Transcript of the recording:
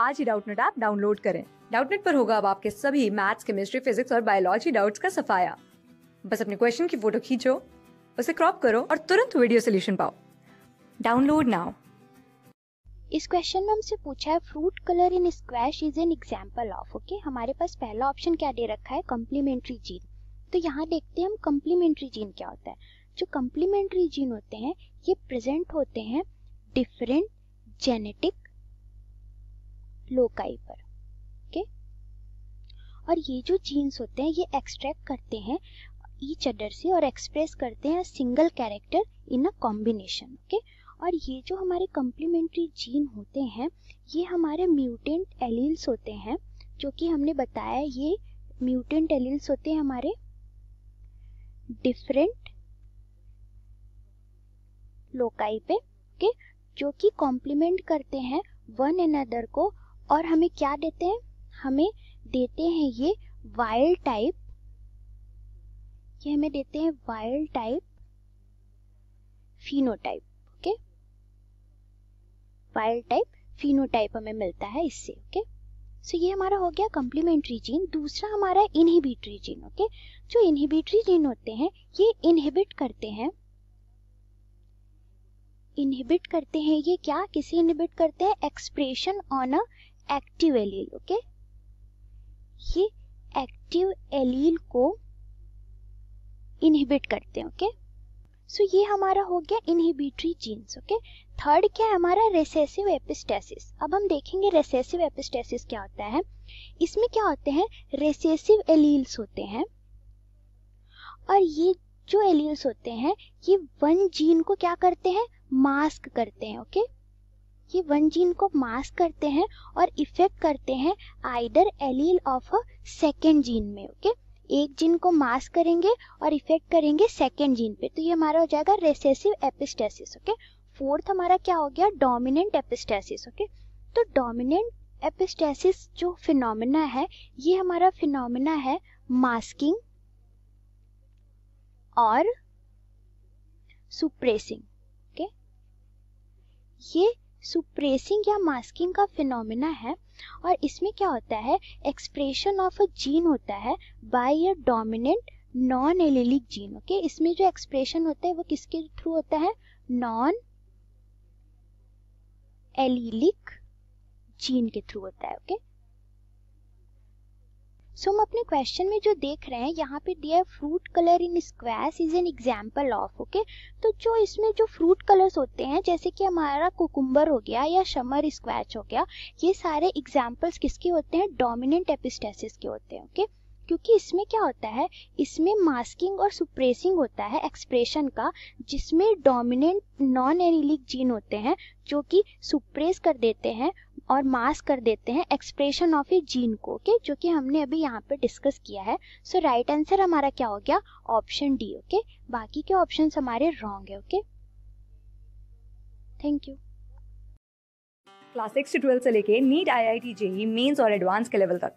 आज ही Doubtnut app download करें डाउटनेट पर होगा अब आपके सभी मैथ्स केमिस्ट्री फिजिक्स और बायोलॉजी डाउट्स का सफाया बस अपने क्वेश्चन की फोटो खींचो उसे क्रॉप करो और तुरंत वीडियो सोल्यूशन पाओ डाउनलोड नाउ इस क्वेश्चन में हमसे पूछा है fruit colour in squash is an example of okay हमारे पास पहला ऑप्शन क्या दे रखा है कम्प्लीमेंट्री जीन तो यहाँ देखते हैं हम कम्प्लीमेंट्री जीन क्या होता है जो कम्प्लीमेंट्री जीन होते हैं ये प्रेजेंट होते हैं डिफरेंट जेनेटिक लोकाई पर ओके और ये जो जीन्स होते हैं ये एक्सट्रैक्ट करते हैं ईच अदर से और एक्सप्रेस करते हैं single character in a combination okay और ये जो हमारे कम्प्लीमेंट्री जीन होते हैं ये हमारे म्यूटेंट एलील्स होते हैं जो कि हमने बताया ये म्यूटेंट एलील्स होते हैं हमारे डिफरेंट लोकाई पे ओके जो कि कॉम्प्लीमेंट करते हैं वन एन अदर को और हमें क्या देते हैं हमें देते हैं ये वाइल्ड टाइप ये हमें देते हैं wild type phenotype okay wild type phenotype हमें मिलता है इससे ओके सो ये हमारा हो गया कम्प्लीमेंट्री जीन दूसरा हमारा इनहिबिटरी जीन ओके जो इनहिबिटरी जीन होते हैं ये इनहिबिट करते हैं इनहिबिट करते हैं ये क्या किसे इनहिबिट करते हैं expression on a active allele okay ये एक्टिव एलील को इनहिबिट करते हैं ओके सो ये हमारा हो गया इनहिबिटरी जीन्स ओके थर्ड क्या है हमारा रेसेसिव एपिस्टेसिस अब हम देखेंगे रेसेसिव एपिस्टेसिस क्या होता है इसमें क्या होते हैं रेसेसिव एलील्स होते हैं और ये जो एलील्स होते हैं ये वन जीन को क्या करते हैं मास्क करते हैं ओके okay? ये वन जीन को मास्क करते हैं और इफेक्ट करते हैं either allele of a second gene में ओके okay? एक जीन को मास्क करेंगे और इफेक्ट करेंगे सेकेंड जीन पे तो ये हमारा हो जाएगा रेसेसिव एपिस्टेसिस ओके फोर्थ हमारा क्या हो गया डोमिनेंट एपिस्टेसिस ओके तो डोमिनेंट एपिस्टेसिस जो फिनोमिना है ये हमारा फिनोमिना है मास्किंग और सुप्रेसिंग ओके ये सुप्रेसिंग या मास्किंग का फिनोमिना है और इसमें क्या होता है एक्सप्रेशन ऑफ अ जीन होता है by a dominant non allelic gene okay इसमें जो एक्सप्रेशन होता है वो किसके थ्रू होता है नॉन एलिलिक जीन के थ्रू होता है ओके okay? सो हम अपने क्वेश्चन में जो देख रहे हैं यहाँ पे दिया है fruit colour in squash is an example of okay तो जो इसमें जो फ्रूट कलर्स होते हैं जैसे कि हमारा कुकुम्बर हो गया या शमर स्क्वैच हो गया ये सारे एग्जाम्पल्स किसके होते हैं डोमिनेंट एपिस्टेसिस के होते हैं ओके okay? क्योंकि इसमें क्या होता है इसमें मास्किंग और सुप्रेसिंग होता है एक्सप्रेशन का जिसमें डोमिनेंट नॉन एनिलिक जीन होते हैं जो कि सुप्रेस कर देते हैं और मास्क कर देते हैं एक्सप्रेशन ऑफ ए जीन को ओके जो कि हमने अभी यहाँ पे डिस्कस किया है सो राइट आंसर हमारा क्या हो गया ऑप्शन डी ओके बाकी के ऑप्शन हमारे रॉन्ग है okay thank you class six से ट्वेल्थ से लेके NEET I I T JEE mains और एडवांस के लेवल तक